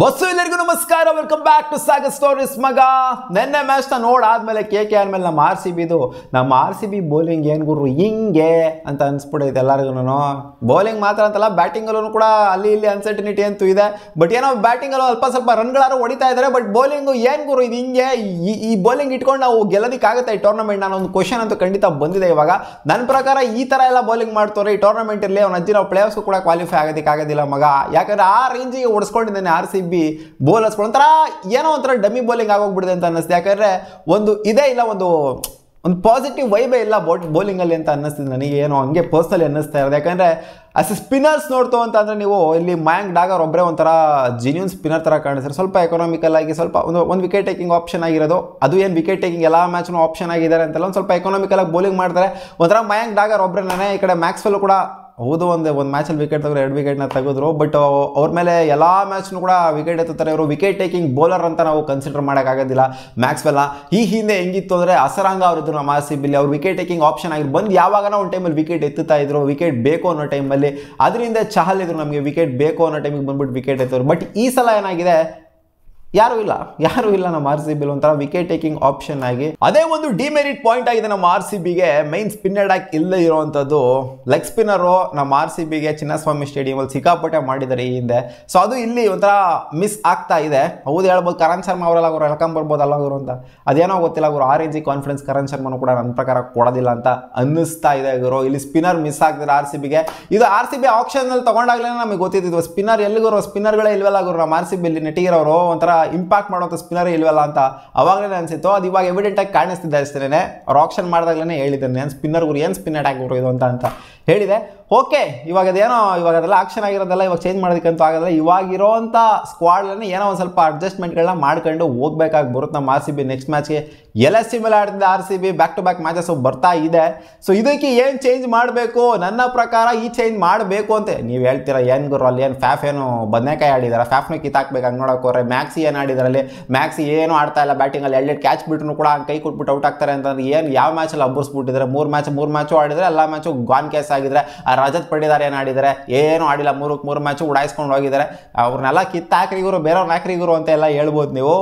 bus ಎಲ್ಲರಿಗೂ ನಮಸ್ಕಾರ welcome back to Sagar stories ಮಗ ನಿನ್ನೆ ನೋಡ ನೋಡಾದ್ಮೇಲೆ ಕೆ ಕೆ ಮೇಲೆ ನಮ್ಮ ಆರ್ ಸಿ ಬಿದು ನಮ್ಮ ಆರ್ ಸಿ ಬಿ ಬೌಲಿಂಗ್ ಏನು ಗುರು ಹಿಂಗೆ ಅಂತ ಅನ್ಸ್ಬಿಡೈತೆ ಎಲ್ಲರಿಗೂ ಬೌಲಿಂಗ್ ಮಾತ್ರ ಅಂತಲ್ಲ ಬ್ಯಾಟಿಂಗ್ ಅಲ್ಲೂ ಕೂಡ ಅಲ್ಲಿ ಇಲ್ಲಿ ಅನ್ಸರ್ಟಿನಿಟಿ ಅಂತೂ ಇದೆ ಬಟ್ ಏನೋ ಬ್ಯಾಟಿಂಗ್ ಬ್ಯಾಟಿಂಗಲ್ಲೂ ಅಲ್ಪ ಸ್ವಲ್ಪ ರನ್ಗಳಾರು ಹೊಡಿತಾ ಇದಾರೆ ಬಟ್ ಬೌಲಿಂಗ್ ಏನು ಗುರು ಇದು ಹಿಂಗೆ ಈ ಬೌಲಿಂಗ್ ಇಟ್ಕೊಂಡು ನಾವು ಗೆಲ್ಲೋದಿಕ್ಕಾಗುತ್ತೆ ಈ ಟೂರ್ನಮೆಂಟ್ ನಾನು ಒಂದು ಕ್ವಶನ್ ಅಂತೂ ಖಂಡಿತ ಬಂದಿದೆ ಇವಾಗ ನನ್ನ ಪ್ರಕಾರ ಈ ಥರ ಎಲ್ಲ ಬೌಲಿಂಗ್ ಮಾಡ್ತಾರೆ ಈ ಟೂರ್ನಮೆಂಟಲ್ಲಿ ಅವ್ನ ಅಜ್ಜಿ ನಾವು ಕೂಡ ಕ್ವಾಲಿಫೈ ಆಗೋದಕ್ಕಾಗೋದಿಲ್ಲ ಮಗ ಯಾಕಂದ್ರೆ ಆ ರೇಂಜಿಗೆ ಓಡಿಸ್ಕೊಂಡಿದ್ದೇನೆ R C B B bowl ಒಂಥರ ಏನೋ ಒಂಥರ ಡಮ್ಮಿ ಬೌಲಿಂಗ್ ಆಗೋಗ್ಬಿಡಿದೆ ಅಂತ ಅನ್ನಿಸ್ತು ಯಾಕಂದರೆ ಒಂದು ಇದೇ ಇಲ್ಲ ಒಂದು ಒಂದು ಪಾಸಿಟಿವ್ ವೈಬೇ ಇಲ್ಲ ಬೋಟ್ ಬೌಲಿಂಗಲ್ಲಿ ಅಂತ ಅನ್ನಿಸ್ತಿದೆ ನನಗೆ ಏನೋ ಹಂಗೆ ಪರ್ಸ್ನಲಿ ಅನ್ನಿಸ್ತಾ ಇರೋದು ಯಾಕಂದರೆ ಅಸ್ ಸ್ಪಿನ್ನರ್ಸ್ ನೋಡ್ತು ಅಂತ ನೀವು ಇಲ್ಲಿ ಮ್ಯಾಂಗ್ ಡಾಗರ್ ಒಬ್ಬರೇ ಒಂಥರ ಜೆನ್ಯೂನ್ ಸ್ಪಿನ್ನರ್ ಥರ ಕಾಣಿಸ್ತಾರೆ ಸ್ವಲ್ಪ ಎಕನಾಮಿಕಲ್ ಆಗಿ ಸ್ವಲ್ಪ ಒಂದು ಒಂದು ವಿಕೆಟ್ ಟೇಕಿಂಗ್ ಆಪ್ಷನ್ ಆಗಿರೋದು ಅದು ಏನು ವಿಕೆಟ್ ಟೇಕಿಂಗ್ ಎಲ್ಲ ಮ್ಯಾಚ್ನೂ ಆಪ್ಷನ್ ಆಗಿದ್ದಾರೆ ಅಂತೆಲ್ಲ ಒಂದು ಸ್ವಲ್ಪ ಎಕನಾಮಿಕಲ್ ಆಗಿ ಬೌಲಿಂಗ್ ಮಾಡ್ತಾರೆ ಒಂಥರ ಮಯಾಂಗ್ ಡಾಗರ್ ಒಬ್ಬರೇ ನಾನೇ ಈ ಕಡೆ ಮ್ಯಾಕ್ಸ್ವೆಲ್ ಕೂಡ ಹೌದು ಒಂದು ಒಂದು ಮ್ಯಾಚಲ್ಲಿ ವಿಕೆಟ್ ತೆಗೆದ್ರು ಎರಡು ವಿಕೆಟ್ನ ತೆಗೆದ್ರು ಬಟ್ ಅವ್ರ ಮೇಲೆ ಎಲ್ಲ ಮ್ಯಾಚ್ನು ಕೂಡ ವಿಕೆಟ್ ಎತ್ತುತ್ತಾರೆ ಇವರು ವಿಕೆಟ್ ಟೇಕಿಂಗ್ ಬೌಲರ್ ಅಂತ ನಾವು ಕನ್ಸಿಡರ್ ಮಾಡೋಕ್ಕಾಗೋದಿಲ್ಲ ಮ್ಯಾಕ್ಸ್ವೆಲ್ಲ ಈ ಹಿಂದೆ ಹೆಂಗಿತ್ತು ಅಂದರೆ ಅಸರಾಂಗ ಅವರಿದ್ರು ನಮ್ಮ ಆರ್ ಸಿ ಬಿಲಿ ಅವ್ರು ವಿಕೆಟ್ ಟೇಕಿಂಗ್ ಆಪ್ಷನ್ ಆಗಿ ಬಂದು ಯಾವಾಗನ ಒಂದು ಟೈಮಲ್ಲಿ ವಿಕೆಟ್ ಎತ್ತುತ್ತಾ ಇದ್ರು ವಿಕೆಟ್ ಬೇಕು ಅನ್ನೋ ಟೈಮಲ್ಲಿ ಅದರಿಂದ ಚಹಲ್ ಇದ್ರು ನಮಗೆ ವಿಕೆಟ್ ಬೇಕು ಅನ್ನೋ ಟೈಮಿಗೆ ಬಂದ್ಬಿಟ್ಟು ವಿಕೆಟ್ ಎತ್ತಿದ್ರು ಬಟ್ ಈ ಸಲ ಏನಾಗಿದೆ ಯಾರು ಇಲ್ಲ ಯಾರು ಇಲ್ಲ ನಮ್ಮ ಆರ್ ಸಿ ಬಿಲ್ ಒಂಥರ ವಿಕೆಟ್ ಟೇಕಿಂಗ್ ಆಪ್ಷನ್ ಆಗಿ ಅದೇ ಒಂದು ಡಿಮೆರಿಟ್ ಪಾಯಿಂಟ್ ಆಗಿದೆ ನಮ್ಮ ಆರ್ ಸಿ ಬಿಗೆ ಮೈನ್ ಸ್ಪಿನ್ನರ್ ಆಗಿ ಇಲ್ಲದೆ ಇರುವಂಥದ್ದು ಲೆಗ್ ಸ್ಪಿನ್ನರು ನಮ್ಮ ಆರ್ ಸಿ ಬಿಗೆ ಚಿನ್ನಸ್ವಾಮಿ ಸ್ಟೇಡಿಯಮಲ್ಲಿ ಸಿಕ್ಕಾಪಟ್ಟೆ ಮಾಡಿದ್ದಾರೆ ಈ ಹಿಂದೆ ಸೊ ಅದು ಇಲ್ಲಿ ಒಂಥರ ಮಿಸ್ ಆಗ್ತಾ ಇದೆ ಹೌದು ಹೇಳ್ಬೋದು ಕರಣ್ ಶರ್ಮಾ ಅವರೆಲ್ಲ ಅವರು ಬರ್ಬೋದು ಅಲ್ಲ ಅವರು ಅಂತ ಅದೇನೋ ಗೊತ್ತಿಲ್ಲ ಅವರು ಜಿ ಕಾನ್ಫಿಡೆನ್ಸ್ ಕರಣ್ ಶರ್ಮನು ಕೂಡ ನನ್ನ ಪ್ರಕಾರ ಕೊಡೋದಿಲ್ಲ ಅಂತ ಅನ್ನಿಸ್ತಾ ಇದೆ ಗುರು ಇಲ್ಲಿ ಸ್ಪಿನ್ನರ್ ಮಿಸ್ ಆಗ್ತಿದೆ ಆರ್ ಸಿ ಬಿಗೆ ಇದು ಆರ್ ಸಿ ಬಿ ಆಪ್ಷನ್ನಲ್ಲಿ ತೊಗೊಂಡಾಗಲೇ ನಮಗೆ ಗೊತ್ತಿದ್ದು ಸ್ಪಿನ್ನರ್ ಎಲ್ಲಿಗೂ ಸ್ಪಿನ್ನರ್ಗಳೇ ಇಲ್ವಲ್ಲ ಗುರು ನಮ್ಮ ಆರ್ ಸಿ ಬಿ ಇಲ್ಲಿ ನೆಟ್ಟಿಗಿರೋರು ಒಂಥರ ಇಂಪ್ಯಾಕ್ಟ್ ಮಾಡುವಂಥ ಸ್ಪಿನ್ನರ್ ಇಲ್ವಲ್ಲ ಅಂತ ಅವಾಗಲೇ ಅನಿಸಿತ್ತು ಅದು ಇವಾಗ ಎವಿಡೆಂಟಾಗಿ ಕಾಣಿಸ್ತಿದ್ದೆ ಅಷ್ಟೇನೆ ರಾಕ್ಷನ್ ಆಪ್ಷನ್ ಮಾಡಿದಾಗಲೇ ಹೇಳಿದ್ದೆ ನಾನು ಸ್ಪಿನ್ನರ್ ಗುರು ಏನು ಸ್ಪಿನ್ ಅಟ್ಯಾಕ್ ಗುರು ಇದು ಅಂತ ಅಂತ ಹೇಳಿದೆ ಓಕೆ ಇವಾಗ ಅದೇನೋ ಇವಾಗ ಅದೆಲ್ಲ ಆಕ್ಷನ್ ಆಗಿರೋದಲ್ಲ ಇವಾಗ ಚೇಂಜ್ ಮಾಡೋದಕ್ಕಂತೂ ಆಗೋದಿಲ್ಲ ಇವಾಗಿರೋವಂಥ ಸ್ಕ್ವಾಡ್ಲನ್ನೇ ಏನೋ ಒಂದು ಸ್ವಲ್ಪ ಅಡ್ಜಸ್ಟ್ಮೆಂಟ್ಗಳನ್ನ ಮಾಡ್ಕೊಂಡು ಹೋಗ್ಬೇಕಾಗಿ ಬರುತ್ತೆ ನಮ್ಮ ಆರ್ ಸಿ ಬಿ ನೆಕ್ಸ್ಟ್ ಮ್ಯಾಚ್ಗೆ ಎಲ್ ಎಸ್ ಸಿ ಮೇಲೆ ಆಡಿದ R C B back to back matches ಬರ್ತಾ ಇದೆ ಸೊ ಇದಕ್ಕೆ ಏನು ಚೇಂಜ್ ಮಾಡಬೇಕು ನನ್ನ ಪ್ರಕಾರ ಈ ಚೇಂಜ್ ಮಾಡಬೇಕು ಅಂತ ನೀವು ಹೇಳ್ತೀರಾ ಏನು ಗುರು ಅಲ್ಲಿ ಏನು ಫ್ಯಾಫ್ ಏನು ಬದನೆಕಾಯಿ ಆಡಿದಾರೆ ಫ್ಯಾಫ್ನ ಕಿತ್ತಾಕ್ಬೇಕು ಹಂಗೆ ನೋಡೋಕೆ ಮ್ಯಾಕ್ಸಿ ಏನು ಆಡಿದ್ರಲ್ಲಿ ಮ್ಯಾಕ್ಸಿ ಏನು ಆಡ್ತಾ ಇಲ್ಲ ಬ್ಯಾಟಿಂಗಲ್ಲಿ ಎರಡು ಕ್ಯಾಚ್ ಬಿಟ್ಟರು ಕೂಡ ಕೈ ಕೊಟ್ಬಿಟ್ಟು ಔಟ್ ಆಗ್ತಾರೆ ಅಂತಂದ್ರೆ ಏನು ಯಾವ ಮ್ಯಾಚಲ್ಲಿ ಹಬ್ಬಸ್ಬಿಟ್ಟಿದ್ರೆ ಮೂರು ಮ್ಯಾಚ್ ಮೂರು ಮ್ಯಾಚು ಆಡಿದರೆ ಎಲ್ಲ ಮ್ಯಾಚು ಗಾನ್ ಕೇಸ್ ಆಗಿದ್ರೆ ಆ ರಜತ್ ಪಡಿದಾರ್ ಏನು ಆಡಿದರೆ ಏನು ಆಡಿಲ್ಲ ಮೂರು ಮೂರು ಮ್ಯಾಚು ಉಡಾಯಿಸ್ಕೊಂಡು ಹೋಗಿದ್ದಾರೆ ಅವ್ರನ್ನೆಲ್ಲ ಕಿತ್ತಾಕ್ರಿಗರು ಬೇರೆಯವ್ರನ್ನ ನಾಕ್ರಿಗುರು ಅಂತ ಎಲ್ಲ ಹೇಳ್ಬೋದು ನೀವು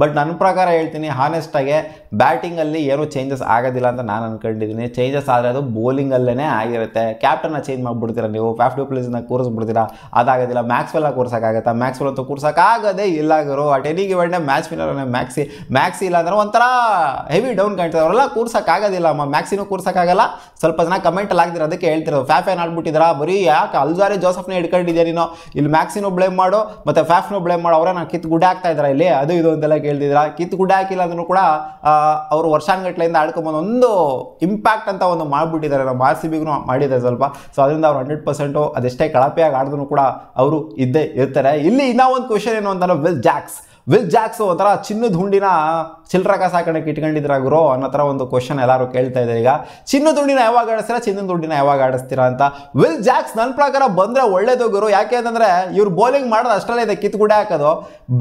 ಬಟ್ ನನ್ನ ಪ್ರಕಾರ ಹೇಳ್ತೀನಿ ಹಾನೆಸ್ಟಾಗೆ ಬ್ಯಾಟಿಂಗಲ್ಲಿ ಏನೂ ಚೇಂಜಸ್ ಆಗೋದಿಲ್ಲ ಅಂತ ನಾನು ಅಂದ್ಕೊಂಡಿದ್ದೀನಿ ಚೇಂಜಸ್ ಆದರೆ ಅದು ಬೌಲಿಂಗಲ್ಲೇ ಆಗಿರುತ್ತೆ ಕ್ಯಾಪ್ಟನ್ನ ಚೇಂಜ್ ಮಾಡಿಬಿಡ್ತೀರಾ ನೀವು ಡ್ಯೂ ಪ್ಲೇಸ್ನಾಗ ಕೂರಿಸ್ಬಿಡ್ತೀರಾ ಅದಾಗೋದಿಲ್ಲ ಮ್ಯಾಕ್ಸ್ವೆಲ್ಲ ಕೂರ್ಸೋಕ್ಕಾಗತ್ತಾ ಮ್ಯಾಕ್ಸ್ವೆಲ್ ಅಂತೂ ಕೂರ್ಸೋಕ್ಕಾಗದೇ ಇಲ್ಲ ಗುರು ಎನಿ ಟೆನಿಗೆ ಮ್ಯಾಚ್ ವಿನ್ನರ್ ಮ್ಯಾಕ್ಸಿ ಮ್ಯಾಕ್ಸಿ ಇಲ್ಲ ಅಂದರೆ ಒಂಥರ ಹೆವಿ ಡೌನ್ ಕಾಣ್ತಾರೆ ಅವರೆಲ್ಲ ಕೂರ್ಸೋಕ್ಕಾಗೋದಿಲ್ಲ ಅಮ್ಮ ಮ್ಯಾಕ್ಸಿನೂ ಕೂರ್ಸೋಕ್ಕಾಗಲ್ಲ ಸ್ವಲ್ಪ ಜನ ಕಮೆಂಟಲ್ಲಿ ಆಗ್ದಿರ ಅದಕ್ಕೆ ಹೇಳ್ತಿರೋದು ಫ್ಯಾಫೇನ್ ಆಡ್ಬಿಟ್ಟಿದ್ರಾ ಬರೀ ಯಾಕೆ ಅಲ್ಜಾರಿ ಜೋಸಫ್ನ ಹಿಡ್ಕೊಂಡಿದ್ಯಾ ನೀನು ಇಲ್ಲಿ ಮ್ಯಾಕ್ಸಿನೂ ಬ್ಲೇಮ್ ಮಾಡು ಮತ್ತು ಫ್ಯಾಫ್ನೂ ಬ್ಲೇಮ್ ಮಾಡು ಅವರೇ ನಾನು ಕಿತ್ತು ಗುಡ್ಡೆ ಆಗ್ತಾ ಇದ್ದಾರೆ ಇಲ್ಲಿ ಅದು ಇದು ಅಂತೆಲ್ಲ ಆಗಿ ಕಿತ್ ಕಿತ್ತು ಗುಡ್ಡ ಹಾಕಿಲ್ಲ ಅಂದ್ರೂ ಕೂಡ ಅವರು ವರ್ಷಾನ್ಗಟ್ಲೆಯಿಂದ ಆಡ್ಕೊಂಬಂದು ಒಂದು ಇಂಪ್ಯಾಕ್ಟ್ ಅಂತ ಒಂದು ಮಾಡಿಬಿಟ್ಟಿದ್ದಾರೆ ನಮ್ಮ ಆರ್ ಸಿ ಬಿಗೂ ಮಾಡಿದ್ದಾರೆ ಸ್ವಲ್ಪ ಸೊ ಅದರಿಂದ ಅವ್ರು ಹಂಡ್ರೆಡ್ ಪರ್ಸೆಂಟು ಅದೆಷ್ಟೇ ಕಳಪೆಯಾಗಿ ಆಡಿದ್ರು ಕೂಡ ಅವರು ಇದ್ದೇ ಇರ್ತಾರೆ ಇಲ್ಲಿ ಇನ್ನೂ ಒಂದು ಕ್ವಶನ್ ಏನು ಅಂತಾರೆ ವಿಲ್ ಜಾಕ್ಸ್ ವಿಲ್ ಜಾಕ್ಸ್ ಒಂಥರ ಚಿನ್ನದ ಹುಂಡಿನ ಚಿಲ್ಲರ ಕಸ ಕಣಕ್ಕೆ ಇಟ್ಕೊಂಡಿದ್ರ ಗುರು ಅನ್ನೋ ಥರ ಒಂದು ಕ್ವಶನ್ ಎಲ್ಲರೂ ಕೇಳ್ತಾ ಇದ್ದಾರೆ ಈಗ ಚಿನ್ನದ ಹುಂಡಿನ ಯಾವಾಗ ಆಡಿಸ್ತೀರಾ ಚಿನ್ನದ ಹುಂಡಿನ ಯಾವಾಗ ಆಡಿಸ್ತೀರಾ ಅಂತ ವಿಲ್ ಜಾಕ್ಸ್ ನನ್ನ ಪ್ರಕಾರ ಬಂದರೆ ಒಳ್ಳೇದು ಗುರು ಯಾಕೆ ಅಂತಂದರೆ ಇವ್ರು ಬೌಲಿಂಗ್ ಮಾಡೋದು ಅಷ್ಟರಲ್ಲೇ ಇದೆ ಕಿತ್ಗುಡೆ ಹಾಕೋದು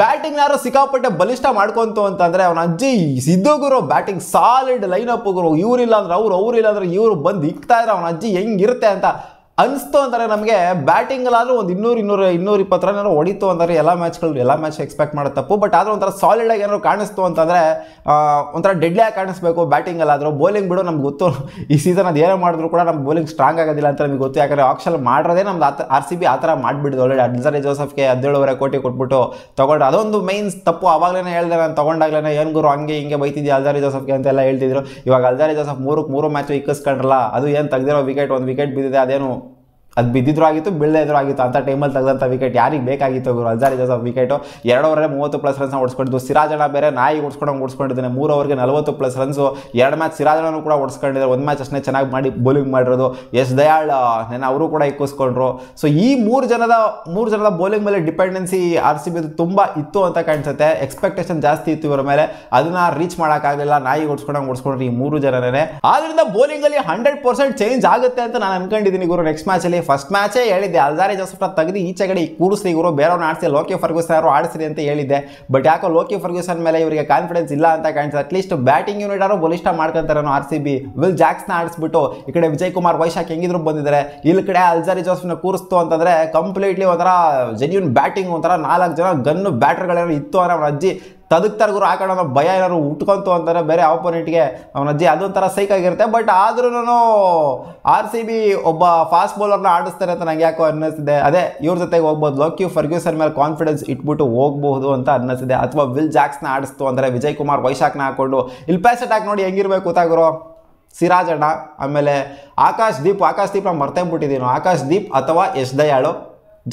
ಬ್ಯಾಟಿಂಗ್ನಾರು ಸಿಕ್ಕಾಪಟ್ಟೆ ಬಲಿಷ್ಠ ಮಾಡ್ಕೊಂತು ಅಂತಂದರೆ ಅವನ ಅಜ್ಜಿ ಸಿದ್ದೋಗುರು ಬ್ಯಾಟಿಂಗ್ ಸಾಲಿಡ್ ಲೈನ್ ಅಪ್ ಗುರು ಇವರಿಲ್ಲ ಅಂದ್ರೆ ಅವ್ರು ಅವ್ರಿಲ್ಲ ಅಂದ್ರೆ ಇವರು ಬಂದು ಇಕ್ತಾ ಇದ್ರೆ ಅವನ ಅಜ್ಜಿ ಹೆಂಗಿರುತ್ತೆ ಅಂತ ಅನಿಸ್ತು ಅಂದರೆ ನಮಗೆ ಬ್ಯಾಟಿಂಗಲ್ಲಾದರೂ ಒಂದು ಇನ್ನೂರು ಇನ್ನೂರು ಇನ್ನೂರು ಇಪ್ಪತ್ತು ರನ್ ಏನೋ ಹೊಡಿತು ಅಂತಾರೆ ಎಲ್ಲ ಮ್ಯಾಚ್ಗಳು ಎಲ್ಲ ಮ್ಯಾಚ್ ಎಕ್ಸ್ಪೆಕ್ಟ್ ಮಾಡೋ ತಪ್ಪು ಬಟ್ ಆದರೂ ಒಂಥರ ಸಾಲಿಡಾಗಿ ಏನಾದ್ರು ಕಾಣಿಸ್ತು ಅಂತಂದರೆ ಒಂಥರ ಡೆಡ್ಲಿಯಾಗಿ ಕಾಣಿಸ್ಬೇಕು ಬ್ಯಾಟಿಂಗಲ್ಲಾದರೂ ಬೌಲಿಂಗ್ ಬಿಡು ನಮ್ಗೆ ಗೊತ್ತು ಈ ಸೀಸನ್ ಅದು ಏನೋ ಮಾಡಿದ್ರು ಕೂಡ ನಮ್ಮ ಬೌಲಿಂಗ್ ಸ್ಟ್ರಾಂಗ್ ಆಗೋದಿಲ್ಲ ಅಂತ ನಮಗೆ ಗೊತ್ತು ಯಾಕಂದರೆ ಆಕ್ಷನ್ ಮಾಡೋದೇ ನಮ್ದು ಆತ ಆರ್ ಸಿ ಬಿ ಆ ಥರ ಮಾಡಿಬಿಡ್ದು ಒಳ್ಳೆ ಅನ್ಸರಿ ಜೋಸಫ್ಗೆ ಹದಿನೇಳುವರೆ ಕೋಟಿ ಕೊಟ್ಬಿಟ್ಟು ತೊಗೊಂಡ್ರೆ ಅದೊಂದು ಮೈನ್ ತಪ್ಪು ಆವಾಗಲೇ ಹೇಳಿದೆ ನಾನು ತೊಗೊಂಡಾಗಲೇ ಏನು ಗುರು ಹಂಗೆ ಹಿಂಗೆ ಬೈತಿದ್ದೆ ಅಲ್ದಾರಿ ಜೋಸಫ್ಗೆ ಅಂತೆಲ್ಲ ಹೇಳ್ತಿದ್ರು ಇವಾಗ ಅಲ್ದಾರಿ ಜೋಸಫ್ ಮೂರಕ್ಕೆ ಮೂರು ಮ್ಯಾಚು ಇಕ್ಕಿಸ್ಕೊಂಡ್ರಲ್ಲ ಅದು ಏನು ತೆಗ್ದಿರೋ ವಿಕೆಟ್ ಒಂದು ವಿಕೆಟ್ ಬಿದ್ದಿದೆ ಅದೇನು ಅದು ಬಿದ್ದಿದ್ರು ಆಗಿತ್ತು ಬೀಳದೇ ಇದ್ರೂ ಆಗಿತ್ತು ಅಂತ ಟೈಮಲ್ಲಿ ತೆಗೆದಂಥ ವಿಕೆಟ್ ಯಾರಿಗೆ ಬೇಕಾಗಿತ್ತು ಗುರು ಅಲ್ಜಾರಿ ಜೋಸಫ್ ವಿಕೆಟು ಎರಡು ಮೂವತ್ತು ಪ್ಲಸ್ ರನ್ಸ್ನ ಓಡಿಸ್ಕೊಂಡಿದ್ದು ಸಿರಾಜನ ಬೇರೆ ನಾಯಿ ಓಡಿಸ್ಕೊಂಡು ಓಡಿಸ್ಕೊಂಡಿದ್ದೇನೆ ಮೂರು ಓವರ್ಗೆ ನಲವತ್ತು ಪ್ಲಸ್ ರನ್ಸು ಎರಡು ಮ್ಯಾಚ್ ಸಿರಾಜನೂ ಕೂಡ ಓಡಿಸ್ಕೊಂಡಿದ್ದಾರೆ ಒಂದು ಮ್ಯಾಚ್ ಅಷ್ಟೇ ಚೆನ್ನಾಗಿ ಮಾಡಿ ಬೌಲಿಂಗ್ ಮಾಡಿರೋದು ಎಸ್ ದಯಾಳ್ ನೆನ ಅವರು ಕೂಡ ಇಕ್ಕಿಸ್ಕೊಂಡ್ರು ಸೊ ಈ ಮೂರು ಜನದ ಮೂರು ಜನದ ಬೌಲಿಂಗ್ ಮೇಲೆ ಡಿಪೆಂಡೆನ್ಸಿ ಆರ್ ಸಿ ಬಿ ತುಂಬ ಇತ್ತು ಅಂತ ಕಾಣಿಸುತ್ತೆ ಎಕ್ಸ್ಪೆಕ್ಟೇಷನ್ ಜಾಸ್ತಿ ಇತ್ತು ಇವರ ಮೇಲೆ ಅದನ್ನ ರೀಚ್ ಮಾಡೋಕ್ಕಾಗಲಿಲ್ಲ ನಾಯಿ ಓಡಿಸ್ಕೊಂಡಂಗೆ ಓಡಿಸ್ಕೊಂಡ್ರು ಈ ಮೂರು ಜನರೇ ಆದ್ರಿಂದ ಬೌಲಿಂಗಲ್ಲಿ ಹಂಡ್ರೆಡ್ ಪರ್ಸೆಂಟ್ ಚೇಂಜ್ ಆಗುತ್ತೆ ಅಂತ ನಾನು ಅನ್ಕೊಂಡಿದ್ದೀನಿ ಗುರು ನೆಕ್ಸ್ಟ್ ಮ್ಯಾಚಲ್ಲಿ ಫಸ್ಟ್ ಮ್ಯಾಚೇ ಹೇಳಿದ್ದೆ ಅಲ್ಜಾರಿ ಜೋಸಫ್ನ ತೆಗೆದು ಈಚೆಗಡೆ ಕೂಡಿಸಿ ಇವರು ಬೇರೆಯವ್ರನ್ನ ಆಡಿಸಿ ಲೋಕಿ ಫರ್ಗೂಸನ್ ಅವರು ಅಂತ ಹೇಳಿದ್ದೆ ಬಟ್ ಯಾಕೋ ಲೋಕಿ ಫರ್ಗೂಸನ್ ಮೇಲೆ ಇವರಿಗೆ ಕಾನ್ಫಿಡೆನ್ಸ್ ಇಲ್ಲ ಅಂತ ಕಾಣಿಸ್ತದೆ ಅಟ್ಲೀಸ್ಟ್ ಬ್ಯಾಟಿಂಗ್ ಯೂನಿಟ್ ಅವರು ಬಲಿಷ್ಠ ಮಾಡ್ಕೊಂತಾರೆ ಆರ್ ಸಿ ಬಿ ವಿಲ್ ಜಾಕ್ಸ್ನ ಆಡಿಸ್ಬಿಟ್ಟು ಈ ಕಡೆ ವಿಜಯ್ ಕುಮಾರ್ ವೈಶಾಖ್ ಹೆಂಗಿದ್ರು ಬಂದಿದ್ದಾರೆ ಇಲ್ಲಿ ಕಡೆ ಅಲ್ಜಾರಿ ಜೋಸಫ್ನ ಕೂರಿಸ್ತು ಅಂತಂದರೆ ಕಂಪ್ಲೀಟ್ಲಿ ಒಂಥರ ಜೆನ್ಯೂನ್ ಬ್ಯಾಟಿಂಗ್ ಒಂಥರ ನಾಲ್ಕು ಜನ ಗನ್ನು ಬ್ಯಾಟರ್ಗಳೇನೋ ಇತ್ತು ಅವ್ರ ಅಜ್ಜಿ ತದಕ್ತರ್ಗರು ಆ ಕಡೆ ಭಯ ಏನಾದ್ರು ಉಟ್ಕೊಂತು ಅಂತಾರೆ ಬೇರೆ ಆಪೋನೆಂಟ್ಗೆ ಅವನ ಅಜ್ಜಿ ಅದೊಂಥರ ಸೈಕ್ ಆಗಿರುತ್ತೆ ಬಟ್ ಆದ್ರೂ ಆರ್ ಸಿ ಬಿ ಒಬ್ಬ ಫಾಸ್ಟ್ ಬೌಲರ್ನ ಆಡಿಸ್ತಾರೆ ಅಂತ ನಂಗೆ ಯಾಕೋ ಅನ್ನಿಸಿದೆ ಅದೇ ಇವ್ರ ಜೊತೆಗೆ ಹೋಗ್ಬೋದು ಲೋಕ್ಯೂ ಫರ್ಗ್ಯೂಸರ್ ಮೇಲೆ ಕಾನ್ಫಿಡೆನ್ಸ್ ಇಟ್ಬಿಟ್ಟು ಹೋಗ್ಬಹುದು ಅಂತ ಅನ್ನಿಸಿದೆ ಅಥವಾ ವಿಲ್ ಜಾಕ್ಸ್ನ ಆಡಿಸ್ತು ಅಂದರೆ ವಿಜಯ್ ಕುಮಾರ್ ವೈಶಾಖ್ನ ಹಾಕ್ಕೊಂಡು ಇಲ್ಲಿ ಪ್ಯಾಸ್ ಹಾಕಿ ನೋಡಿ ಹೆಂಗಿರ್ಬೇಕು ಗೊತ್ತಾಗಿರೋ ಸಿರಾಜಣ್ಣ ಆಮೇಲೆ ಆಕಾಶ್ ದೀಪ್ ಆಕಾಶ್ ದೀಪ್ ನಾವು ಮರ್ತೇ ಬಿಟ್ಟಿದ್ದೀನಿ ಆಕಾಶ್ ದೀಪ್ ಅಥವಾ ಯಶ್ ದಯಾಳು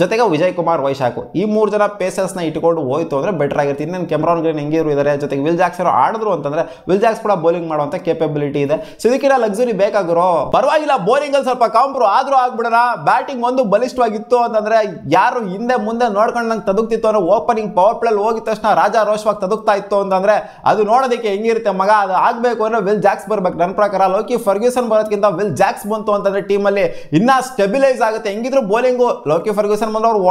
ಜೊತೆಗೆ ವಿಜಯ್ ಕುಮಾರ್ ವೈಶಾಖು ಈ ಮೂರು ಜನ ಪೇಸರ್ಸ್ನ ಇಟ್ಕೊಂಡು ಹೋಯ್ತು ಅಂದರೆ ಬೆಟರ್ ಆಗಿರ್ತೀನಿ ಇನ್ನೇನು ಕೆಮ್ರಾನ್ ಗ್ರೀನ್ ಹೆಂಗಿರು ಇದಾರೆ ಜೊತೆಗೆ ವಿಲ್ ಜಾಕ್ಸ್ ಆಡಿದ್ರು ಅಂತಂದರೆ ವಿಲ್ ಜಾಕ್ಸ್ ಕೂಡ ಬೌಲಿಂಗ್ ಮಾಡುವಂಥ ಕೇಪಬಿಲಿಟಿ ಇದೆ ಸೊ ಲಕ್ಸುರಿ ಬೇಕಾಗಿರೋ ಪರವಾಗಿಲ್ಲ ಬೌಲಿಂಗ್ ಸ್ವಲ್ಪ ಕಾಂಪ್ರೂ ಆದರೂ ಆಗ್ಬಿಡೋಣ ಬ್ಯಾಟಿಂಗ್ ಒಂದು ಬಲಿಷ್ಠವಾಗಿತ್ತು ಅಂತಂದರೆ ಯಾರು ಹಿಂದೆ ಮುಂದೆ ನೋಡ್ಕೊಂಡು ನಂಗೆ ತದುಕ್ತಿತ್ತು ಅಂದ್ರೆ ಓಪನಿಂಗ್ ಪವರ್ ಪ್ಲೇ ಹೋಗಿದ ತಕ್ಷಣ ರಾಜಾ ರೋಷವಾಗಿ ತದುಕ್ತಾ ಇತ್ತು ಅಂತಂದರೆ ಅದು ನೋಡೋದಕ್ಕೆ ಹೆಂಗಿರುತ್ತೆ ಮಗ ಅದು ಆಗಬೇಕು ಅಂದರೆ ವಿಲ್ ಜಾಕ್ಸ್ ಬರಬೇಕು ನನ್ನ ಪ್ರಕಾರ ಲೋಕಿ ಫರ್ಗ್ಯೂಸನ್ ಬರೋದಕ್ಕಿಂತ ವಿಲ್ ಜಾಕ್ಸ್ ಬಂತು ಅಂತಂದರೆ ಟೀಮಲ್ಲಿ ಇನ್ನೂ ಸ್ಟೆಬಿಲೈಸ್ ಆಗುತ್ತೆ ಹೆಂಗಿದ್ರು ಬೌಲಿಂಗು ಲೋಕಿ ಫರ್ಗ್ಯೂಸನ್ ಕ್ವಶನ್ ಬಂದ್ರೆ ಅವ್ರು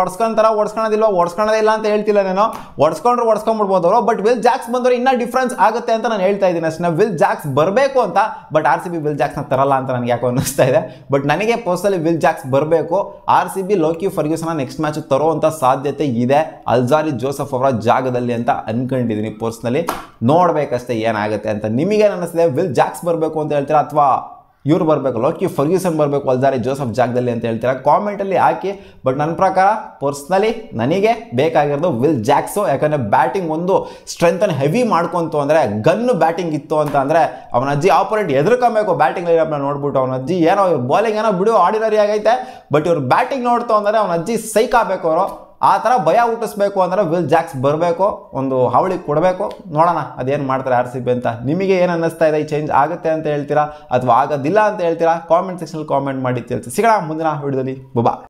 ಓಡಿಸ್ಕೊಂತಾರ ಇಲ್ಲ ಅಂತ ಹೇಳ್ತಿಲ್ಲ ನಾನು ಒಡ್ಸ್ಕೊಂಡ್ರೆ ಒಡ್ಸ್ಕೊಂಡ್ಬಿಡ್ಬೋದು ಅವರು ಬಟ್ ವಿಲ್ ಜಾಕ್ಸ್ ಬಂದವರು ಇನ್ನೂ ಡಿಫ್ರೆನ್ಸ್ ಆಗುತ್ತೆ ಅಂತ ನಾನು ಹೇಳ್ತಾ ಇದ್ದೀನಿ ಅಷ್ಟೇ ವಿಲ್ ಜಾಕ್ಸ್ ಬರಬೇಕು ಅಂತ but R C B Will ಜಾಕ್ಸ್ನ ತರಲ್ಲ ಅಂತ ನನಗೆ ಯಾಕೋ ಅನ್ನಿಸ್ತಾ ಇದೆ ಬಟ್ ನನಗೆ ಪೋಸ್ಟಲ್ಲಿ ವಿಲ್ ಜಾಕ್ಸ್ ಬರಬೇಕು ಆರ್ ಸಿ ಬಿ ಲೋಕಿ ಫರ್ಗ್ಯೂಸನ ನೆಕ್ಸ್ಟ್ ಮ್ಯಾಚ್ ತರುವಂಥ ಸಾಧ್ಯತೆ ಇದೆ ಅಲ್ಜಾರಿ ಜೋಸಫ್ ಅವರ ಜಾಗದಲ್ಲಿ ಅಂತ ಅನ್ಕೊಂಡಿದ್ದೀನಿ ಪೋಸ್ಟ್ನಲ್ಲಿ ನೋಡಬೇಕಷ್ಟೇ ಏನಾಗುತ್ತೆ ಅಂತ ನಿಮಗೇನು ಅನ್ನಿಸ್ತಿದೆ ವಿಲ್ ಜಾಕ್ಸ್ ಬರಬೇಕು ಅಂತ ಹೇಳ್ತೀರಾ ಅಥವಾ ಇವ್ರು ಬರಬೇಕು ಲೋಕಿ ಫರ್ಗ್ಯೂಸನ್ ಬರಬೇಕು ಅಲ್ದಾರೆ ಜೋಸಫ್ ಜಾಗದಲ್ಲಿ ಅಂತ ಹೇಳ್ತೀರಾ ಕಾಮೆಂಟಲ್ಲಿ ಹಾಕಿ ಬಟ್ ನನ್ನ ಪ್ರಕಾರ ಪರ್ಸ್ನಲಿ ನನಗೆ ಬೇಕಾಗಿರೋದು ವಿಲ್ ಜಾಕ್ಸೋ ಯಾಕಂದರೆ ಬ್ಯಾಟಿಂಗ್ ಒಂದು ಸ್ಟ್ರೆಂತನ್ನು ಹೆವಿ ಮಾಡ್ಕೊಂತು ಅಂದರೆ ಗನ್ನು ಬ್ಯಾಟಿಂಗ್ ಇತ್ತು ಅಂತ ಅಂದರೆ ಅವನ ಅಜ್ಜಿ ಆಪರೇಟ್ ಎದುರ್ಕೊಬೇಕು ಬ್ಯಾಟಿಂಗ್ ಲೈನಪ್ನ ನೋಡ್ಬಿಟ್ಟು ಅವನ ಅಜ್ಜಿ ಏನೋ ಬಾಲಿಂಗ್ ಏನೋ ಬಿಡು ಆರ್ಡಿನರಿ ಆಗೈತೆ ಬಟ್ ಇವ್ರು ಬ್ಯಾಟಿಂಗ್ ನೋಡ್ತು ಅಂದರೆ ಅವನ ಅಜ್ಜಿ ಸೈಕ್ ಆಗಬೇಕು ಅವರು ಆ ಥರ ಭಯ ಹುಟ್ಟಿಸ್ಬೇಕು ಅಂದರೆ ವಿಲ್ ಜಾಕ್ಸ್ ಬರಬೇಕು ಒಂದು ಹಾವಳಿ ಕೊಡಬೇಕು ನೋಡೋಣ ಅದೇನು ಮಾಡ್ತಾರೆ ಆರ್ ಸಿ ಬಿ ಅಂತ ನಿಮಗೆ ಏನು ಅನ್ನಿಸ್ತಾ ಇದೆ ಈ ಚೇಂಜ್ ಆಗುತ್ತೆ ಅಂತ ಹೇಳ್ತೀರಾ ಅಥವಾ ಆಗೋದಿಲ್ಲ ಅಂತ ಹೇಳ್ತೀರಾ ಕಾಮೆಂಟ್ ಸೆಕ್ಷನಲ್ಲಿ ಕಾಮೆಂಟ್ ಮಾಡಿ ತಿಳಿಸಿ ಸಿಗೋಣ ಮುಂದಿನ ವಿಡಿಯೋದಲ್ಲಿ ಬುಬಾ